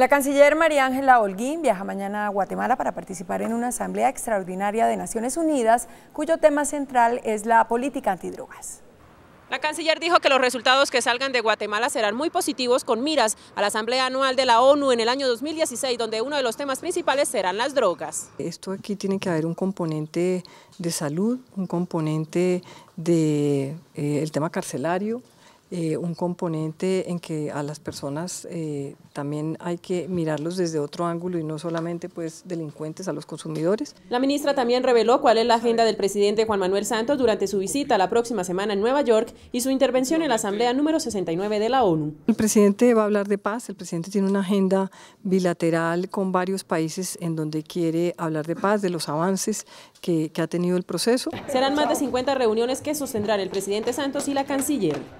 La canciller María Ángela Holguín viaja mañana a Guatemala para participar en una asamblea extraordinaria de Naciones Unidas, cuyo tema central es la política antidrogas. La canciller dijo que los resultados que salgan de Guatemala serán muy positivos con miras a la Asamblea Anual de la ONU en el año 2016, donde uno de los temas principales serán las drogas. Esto aquí tiene que haber un componente de salud, un componente del de, eh, tema carcelario, eh, un componente en que a las personas eh, también hay que mirarlos desde otro ángulo y no solamente pues delincuentes a los consumidores. La ministra también reveló cuál es la agenda del presidente Juan Manuel Santos durante su visita la próxima semana en Nueva York y su intervención en la Asamblea número 69 de la ONU. El presidente va a hablar de paz, el presidente tiene una agenda bilateral con varios países en donde quiere hablar de paz, de los avances que, que ha tenido el proceso. Serán más de 50 reuniones que sostendrán el presidente Santos y la canciller.